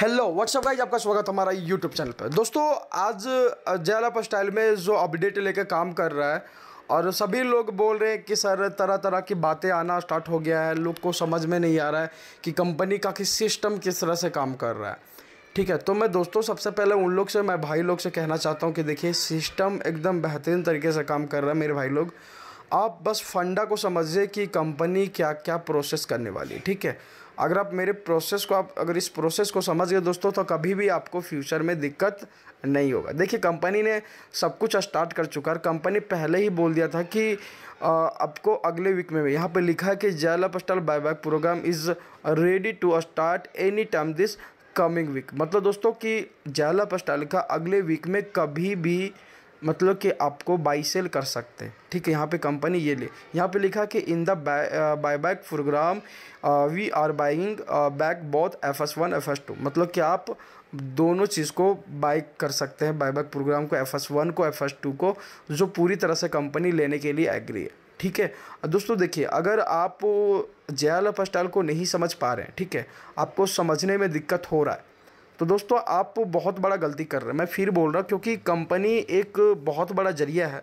hello what's up guys आपका स्वागत हमारा यूट्यूब चैनल पर दोस्तों आज जयालापा स्टाइल में जो अपडेट लेकर काम कर रहा है और सभी लोग बोल रहे हैं कि सर तरह तरह की बातें आना स्टार्ट हो गया है लोग को समझ में नहीं आ रहा है कि कंपनी का किस सिस्टम किस तरह से काम कर रहा है ठीक है तो मैं दोस्तों सबसे पहले उन लोग से मैं भाई लोग से कहना चाहता हूँ कि देखिए सिस्टम एकदम बेहतरीन तरीके से काम कर रहा है मेरे भाई लोग आप बस फंडा को समझिए कि कंपनी क्या क्या प्रोसेस करने वाली ठीक है अगर आप मेरे प्रोसेस को आप अगर इस प्रोसेस को समझ गए दोस्तों तो कभी भी आपको फ्यूचर में दिक्कत नहीं होगा देखिए कंपनी ने सब कुछ स्टार्ट कर चुका है कंपनी पहले ही बोल दिया था कि आपको अगले वीक में यहाँ पर लिखा है कि अपस्टल buy back programme is ready to start any time this coming week मतलब दोस्तों कि जयलप स्टार का अगले वीक में कभी भी मतलब कि आपको बाई सेल कर सकते हैं ठीक है यहाँ पे कंपनी ये ले यहाँ पे लिखा कि in the buy back programme we are buying back both F S one F S two मतलब कि आप दोनों चीज़ को बाई कर सकते हैं बाई बैक प्रोग्राम को एफ एस वन को एफ एस टू को जो पूरी तरह से कंपनी लेने के लिए एग्री है ठीक है दोस्तों देखिए अगर आप जयाल अप को नहीं समझ पा रहे हैं ठीक है आपको समझने में दिक्कत हो रहा है तो दोस्तों आप बहुत बड़ा गलती कर रहे हैं मैं फिर बोल रहा हूँ क्योंकि कंपनी एक बहुत बड़ा जरिया है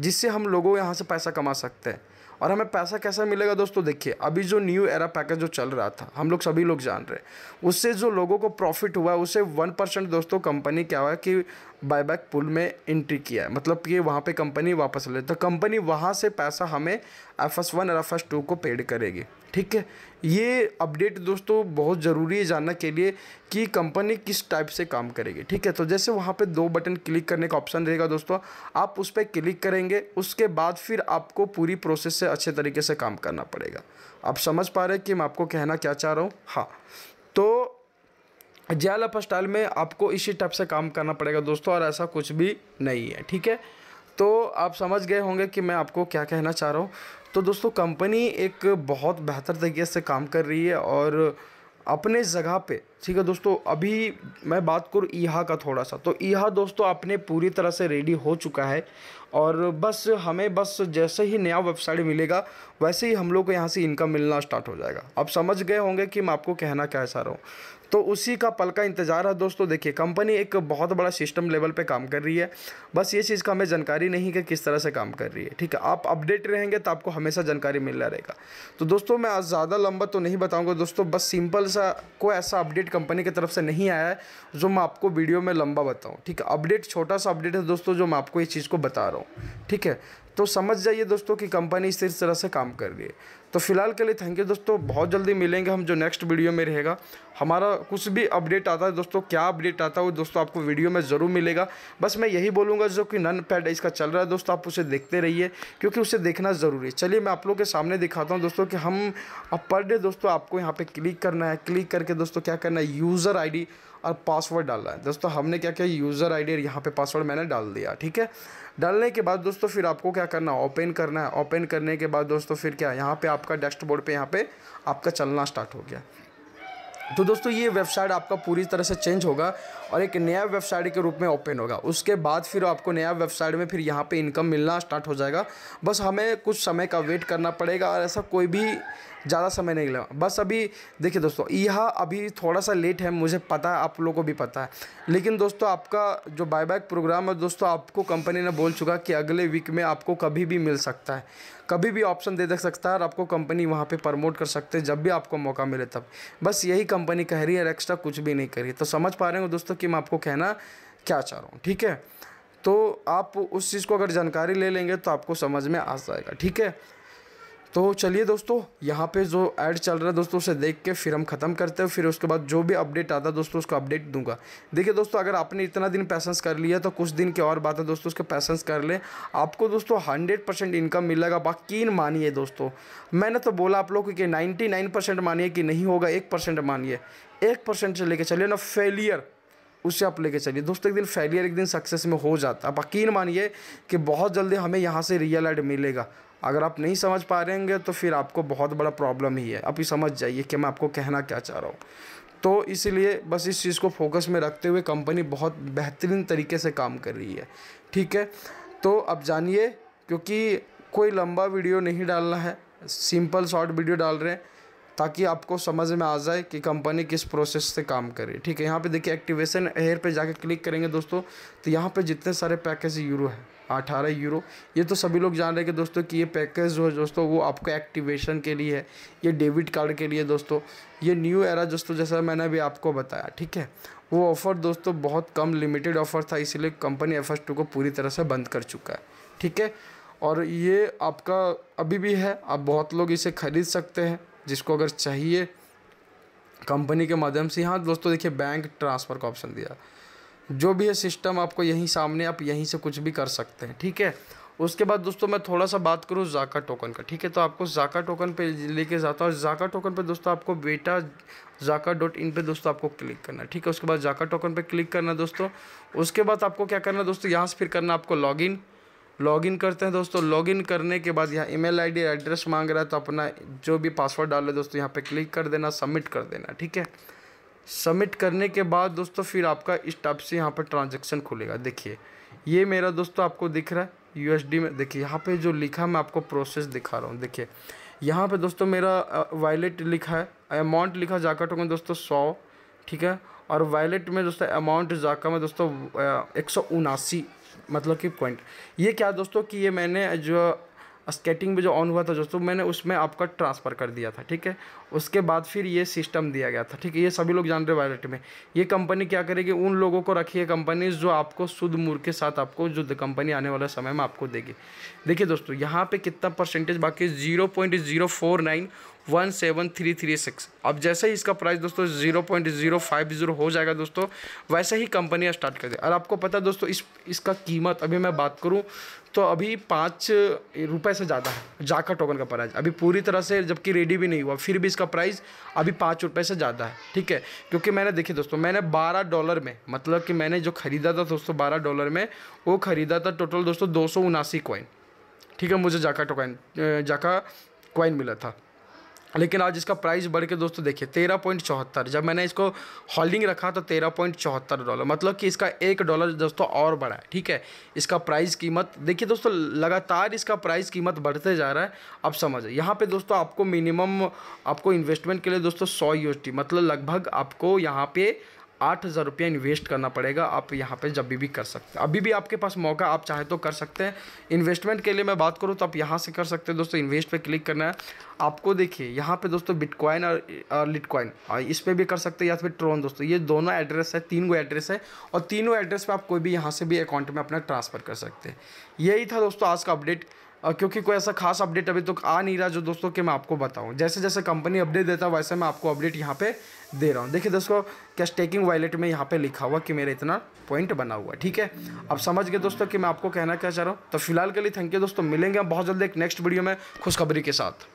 जिससे हम लोगों यहाँ से पैसा कमा सकते हैं और हमें पैसा कैसा मिलेगा दोस्तों देखिए अभी जो न्यू एरा पैकेज जो चल रहा था हम लोग सभी लोग जान रहे हैं उससे जो लोगों को प्रॉफिट हुआ है उससे वन परसेंट दोस्तों कंपनी क्या हुआ कि बायबैक पुल में एंट्री किया है मतलब कि वहाँ पे कंपनी वापस ले तो कंपनी वहाँ से पैसा हमें एफ एस वन और एफ एस टू को पेड करेगी ठीक है ये अपडेट दोस्तों बहुत ज़रूरी है जानने के लिए कि कंपनी किस टाइप से काम करेगी ठीक है तो जैसे वहाँ पे दो बटन क्लिक करने का ऑप्शन रहेगा दोस्तों आप उस पर क्लिक करेंगे उसके बाद फिर आपको पूरी प्रोसेस से अच्छे तरीके से काम करना पड़ेगा आप समझ पा रहे हैं कि मैं आपको कहना क्या चाह रहा हूँ हाँ तो जयाल अप में आपको इसी टाइप से काम करना पड़ेगा दोस्तों और ऐसा कुछ भी नहीं है ठीक है तो आप समझ गए होंगे कि मैं आपको क्या कहना चाह रहा हूँ तो दोस्तों कंपनी एक बहुत बेहतर तरीके से काम कर रही है और अपने जगह पे ठीक है दोस्तों अभी मैं बात करूँ ईहा का थोड़ा सा तो ईहा दोस्तों अपने पूरी तरह से रेडी हो चुका है और बस हमें बस जैसे ही नया वेबसाइट मिलेगा वैसे ही हम लोग को यहाँ से इनकम मिलना स्टार्ट हो जाएगा आप समझ गए होंगे कि मैं आपको कहना क्या रहूँ रहा हूँ तो उसी का पल का इंतज़ार है दोस्तों देखिए कंपनी एक बहुत बड़ा सिस्टम लेवल पे काम कर रही है बस ये चीज़ का हमें जानकारी नहीं कि किस तरह से काम कर रही है ठीक है आप अपडेट रहेंगे तो आपको हमेशा जानकारी मिलना रहेगा तो दोस्तों मैं आज ज़्यादा लंबा तो नहीं बताऊँगा दोस्तों बस सिंपल सा को ऐसा अपडेट कंपनी की तरफ से नहीं आया है जो मैं आपको वीडियो में लंबा बताऊँ ठीक है अपडेट छोटा सा अपडेट है दोस्तों जो मैं आपको इस चीज़ को बता रहा हूँ ठीक है तो समझ जाइए दोस्तों कि कंपनी इस तरह से काम कर रही है तो फिलहाल के लिए थैंक यू दोस्तों बहुत जल्दी मिलेंगे हम जो नेक्स्ट वीडियो में रहेगा हमारा कुछ भी अपडेट आता है दोस्तों क्या अपडेट आता है वो दोस्तों आपको वीडियो में ज़रूर मिलेगा बस मैं यही बोलूँगा जो कि नन पैड इसका चल रहा है दोस्तों आप उसे देखते रहिए क्योंकि उसे देखना ज़रूरी है चलिए मैं आप लोग के सामने दिखाता हूँ दोस्तों कि हम पर डे दोस्तों आपको यहाँ पर क्लिक करना है क्लिक करके दोस्तों क्या करना है यूज़र आई और पासवर्ड डालना है दोस्तों हमने क्या किया यूज़र आई डी यहाँ पर पासवर्ड मैंने डाल दिया ठीक है डालने के बाद दोस्तों फिर आपको क्या करना है ओपन करना है ओपन करने के बाद दोस्तों फिर क्या यहाँ पर आपका डैशबोर्ड पर यहाँ पर आपका चलना स्टार्ट हो गया तो दोस्तों ये वेबसाइट आपका पूरी तरह से चेंज होगा और एक नया वेबसाइट के रूप में ओपन होगा उसके बाद फिर आपको नया वेबसाइट में फिर यहाँ पे इनकम मिलना स्टार्ट हो जाएगा बस हमें कुछ समय का वेट करना पड़ेगा और ऐसा कोई भी ज़्यादा समय नहीं लगा बस अभी देखिए दोस्तों यह अभी थोड़ा सा लेट है मुझे पता है आप लोगों को भी पता है लेकिन दोस्तों आपका जो बायबैक प्रोग्राम है दोस्तों आपको कंपनी ने बोल चुका कि अगले वीक में आपको कभी भी मिल सकता है कभी भी ऑप्शन दे दे सकता है और आपको कंपनी वहाँ पर प्रमोट कर सकते हैं जब भी आपको मौका मिले तब बस यही कंपनी कंपनी कह रही है एक्स्ट्रा कुछ भी नहीं करी तो समझ पा रहे हो दोस्तों कि मैं आपको कहना क्या चाह रहा हूँ ठीक है तो आप उस चीज़ को अगर जानकारी ले लेंगे तो आपको समझ में आ जाएगा ठीक है तो चलिए दोस्तों यहाँ पे जो ऐड चल रहा है दोस्तों उसे देख के फिर हम ख़त्म करते हैं फिर उसके बाद जो भी अपडेट आता है दोस्तों उसको अपडेट दूंगा देखिए दोस्तों अगर आपने इतना दिन पैसेंस कर लिया तो कुछ दिन की और बात है दोस्तों उसके पैसेंस कर लें आपको दोस्तों हंड्रेड परसेंट इनकम मिलेगा बाकी मानिए दोस्तों मैंने तो बोला आप लोग कि नाइन्टी नाइन परसेंट मानिए कि नहीं होगा एक परसेंट मानिए एक परसेंट से लेके चलिए ना फेलियर उसे आप लेके चलिए दोस्तों एक दिन फेलियर एक दिन सक्सेस में हो जाता है यकीन मानिए कि बहुत जल्दी हमें यहाँ से रियल एड मिलेगा अगर आप नहीं समझ पा रहेंगे तो फिर आपको बहुत बड़ा प्रॉब्लम ही है आप ही समझ जाइए कि मैं आपको कहना क्या चाह रहा हूँ तो इसीलिए बस इस चीज़ को फोकस में रखते हुए कंपनी बहुत बेहतरीन तरीके से काम कर रही है ठीक है तो अब जानिए क्योंकि कोई लंबा वीडियो नहीं डालना है सिंपल शॉर्ट वीडियो डाल रहे हैं ताकि आपको समझ में आ जाए कि कंपनी किस प्रोसेस से काम करे ठीक है यहाँ पे देखिए एक्टिवेशन एयर पे जाके क्लिक करेंगे दोस्तों तो यहाँ पे जितने सारे पैकेज यूरो है अठारह यूरो ये तो सभी लोग जान रहे हैं दोस्तों कि ये पैकेज जो है दोस्तों वो आपको एक्टिवेशन के लिए है ये डेबिट कार्ड के लिए दोस्तों ये न्यू एरा दोस्तों जैसा मैंने अभी आपको बताया ठीक है वो ऑफ़र दोस्तों बहुत कम लिमिटेड ऑफ़र था इसीलिए कंपनी एफ को पूरी तरह से बंद कर चुका है ठीक है और ये आपका अभी भी है आप बहुत लोग इसे ख़रीद सकते हैं जिसको अगर चाहिए कंपनी के माध्यम से यहाँ दोस्तों देखिए बैंक ट्रांसफ़र का ऑप्शन दिया जो भी है सिस्टम आपको यहीं सामने आप यहीं से कुछ भी कर सकते हैं ठीक है उसके बाद दोस्तों मैं थोड़ा सा बात करूँ जाका टोकन का ठीक है तो आपको जाका टोकन पे लेके जाता हूँ जाका टोकन पे दोस्तों आपको बेटा जाका डॉट इन पर दोस्तों आपको क्लिक करना है ठीक है उसके बाद जाका टोकन पे क्लिक करना दोस्तों उसके बाद आपको क्या करना दोस्तों यहाँ से फिर करना आपको लॉग लॉगिन करते हैं दोस्तों लॉगिन करने के बाद यहाँ ईमेल आईडी एड्रेस मांग रहा है तो अपना जो भी पासवर्ड डाले दोस्तों यहाँ पे क्लिक कर देना सबमिट कर देना ठीक है सबमिट करने के बाद दोस्तों फिर आपका इस टाइप से यहाँ पर ट्रांजेक्शन खुलेगा देखिए ये मेरा दोस्तों आपको दिख रहा है यू में देखिए यहाँ पर जो लिखा मैं आपको प्रोसेस दिखा रहा हूँ देखिए यहाँ पर दोस्तों मेरा वायलेट लिखा है अमाउंट लिखा जाकर टोकन दोस्तों सौ ठीक है और वायलेट में दोस्तों अमाउंट जाकर में दोस्तों एक सौ उनासी मतलब कि पॉइंट ये क्या दोस्तों कि ये मैंने जो स्केटिंग में जो ऑन हुआ था दोस्तों मैंने उसमें आपका ट्रांसफ़र कर दिया था ठीक है उसके बाद फिर ये सिस्टम दिया गया था ठीक है ये सभी लोग जान रहे वॉलेट में ये कंपनी क्या करेगी उन लोगों को रखी है कंपनी जो आपको शुद्ध मूर के साथ आपको जो कंपनी आने वाला समय में आपको देगी देखिए दोस्तों यहाँ पे कितना परसेंटेज बाकी zero point zero four nine one seven three three six अब जैसे ही इसका प्राइस दोस्तों zero point zero five zero हो जाएगा दोस्तों वैसे ही कंपनी स्टार्ट कर दे और आपको पता है दोस्तों इस इसका कीमत अभी मैं बात करूँ तो अभी पाँच रुपये से ज़्यादा है जाका टोकन का प्राइस अभी पूरी तरह से जबकि रेडी भी नहीं हुआ फिर भी इसका प्राइस अभी पाँच रुपये से ज़्यादा है ठीक है क्योंकि मैंने देखिए दोस्तों मैंने बारह डॉलर में मतलब कि मैंने जो ख़रीदा था दोस्तों बारह डॉलर में वो ख़रीदा था टोटल दोस्तों दो सौ उनासी ठीक है मुझे जाका टोकन जाका कॉइन मिला था लेकिन आज इसका प्राइस बढ़ के दोस्तों देखिए तेरह पॉइंट चौहत्तर जब मैंने इसको होल्डिंग रखा तो तेरह पॉइंट चौहत्तर डॉलर मतलब कि इसका एक डॉलर दोस्तों और बढ़ा है ठीक है इसका प्राइस कीमत देखिए दोस्तों लगातार इसका प्राइस कीमत बढ़ते जा रहा है अब समझ यहाँ पर दोस्तों आपको मिनिमम आपको इन्वेस्टमेंट के लिए दोस्तों सौ यू मतलब लगभग आपको यहाँ पर आठ हज़ार रुपया इन्वेस्ट करना पड़ेगा आप यहाँ पे जब भी, भी कर सकते हैं अभी भी आपके पास मौका आप चाहे तो कर सकते हैं इन्वेस्टमेंट के लिए मैं बात करूँ तो आप यहाँ से कर सकते हैं दोस्तों इन्वेस्ट पे क्लिक करना है आपको देखिए यहाँ पे दोस्तों बिटकॉइन और, और लिटकॉइन इस पर भी कर सकते हैं या फिर ट्रोन दोस्तों ये दोनों एड्रेस है तीन गो एड्रेस है और तीनों एड्रेस पर आप कोई भी यहाँ से भी अकाउंट में अपना ट्रांसफ़र कर सकते हैं यही था दोस्तों आज का अपडेट क्योंकि कोई ऐसा खास अपडेट अभी तक तो आ नहीं रहा जो दोस्तों कि मैं आपको बताऊं जैसे जैसे कंपनी अपडेट देता है वैसे मैं आपको अपडेट यहाँ पे दे रहा हूँ देखिए दोस्तों क्या स्टेकिंग वॉलेट में यहाँ पे लिखा हुआ कि मेरा इतना पॉइंट बना हुआ ठीक है अब समझ गए दोस्तों कि मैं आपको कहना क्या चाह रहा हूँ तो फिलहाल के लिए थैंक यू दोस्तों मिलेंगे बहुत जल्द एक नेक्स्ट वीडियो में खुशखबरी के साथ